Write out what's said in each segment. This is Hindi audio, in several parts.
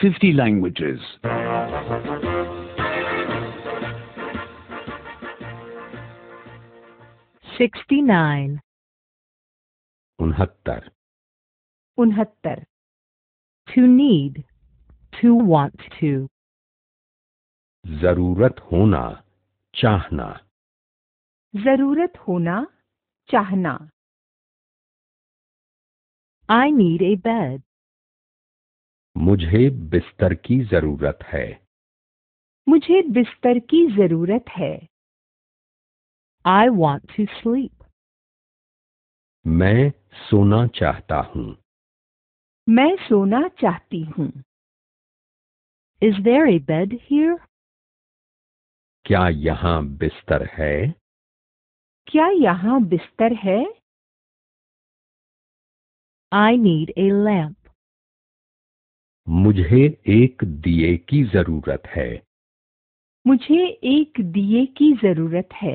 50 languages. Sixty-nine. Unhattar. Unhattar. To need. To want to. Zarurat hona. Chahna. Zarurat hona. Chahna. I need a bed. मुझे बिस्तर की जरूरत है मुझे बिस्तर की जरूरत है आई वॉन्ट to sleep. मैं सोना चाहता हूँ मैं सोना चाहती हूँ is there a bed here? क्या यहाँ बिस्तर है क्या यहाँ बिस्तर है आई नीड ए lamp. मुझे एक दिए की जरूरत है मुझे एक दिए की जरूरत है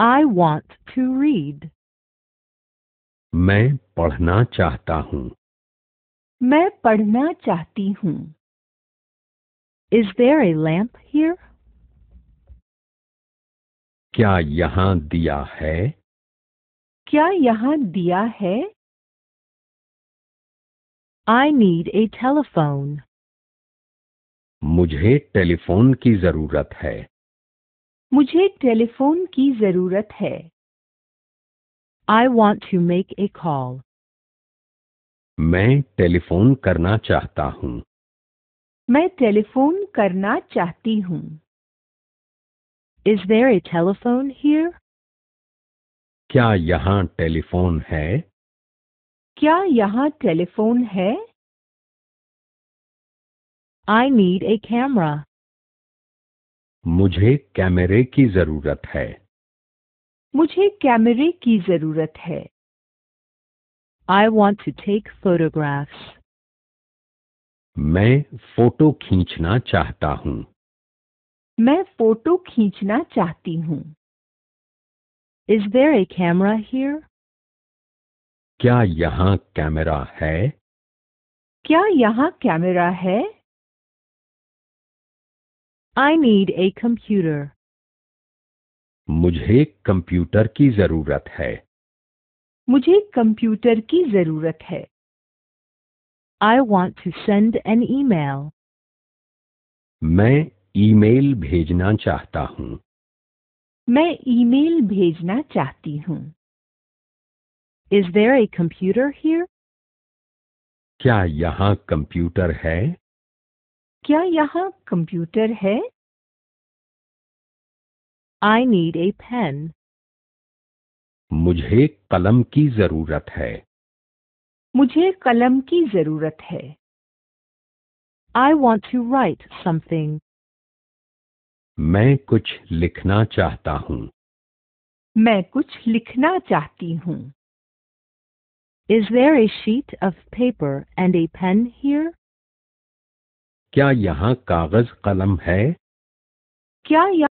आई वॉन्ट टू रीड मैं पढ़ना चाहता हूँ मैं पढ़ना चाहती हूँ is there a lamp here क्या यहाँ दिया है क्या यहाँ दिया है आई नीड a telephone. मुझे टेलीफोन की जरूरत है मुझे टेलीफोन की जरूरत है I want to make a call मैं टेलीफोन करना चाहता हूँ मैं टेलीफोन करना चाहती हूँ is there a telephone here क्या यहाँ टेलीफोन है क्या यहाँ टेलीफोन है आई नीड ए कैमरा मुझे कैमरे की जरूरत है मुझे कैमरे की जरूरत है I want to take photographs मैं फोटो खींचना चाहता हूँ मैं फोटो खींचना चाहती हूँ is there a camera here क्या यहाँ कैमरा है क्या यहाँ कैमरा है आई नीड ए कंप्यूटर मुझे कंप्यूटर की जरूरत है मुझे कंप्यूटर की जरूरत है I want to send an email मैं ईमेल भेजना चाहता हूँ मैं ईमेल भेजना चाहती हूँ Is there a computer here? क्या यहाँ कंप्यूटर है क्या यहाँ कंप्यूटर है आई नीड ए pen. मुझे कलम की जरूरत है मुझे कलम की जरूरत है I want to write something मैं कुछ लिखना चाहता हूँ मैं कुछ लिखना चाहती हूँ Is there a sheet of paper and a pen here? क्या यहाँ कागज कलम है क्या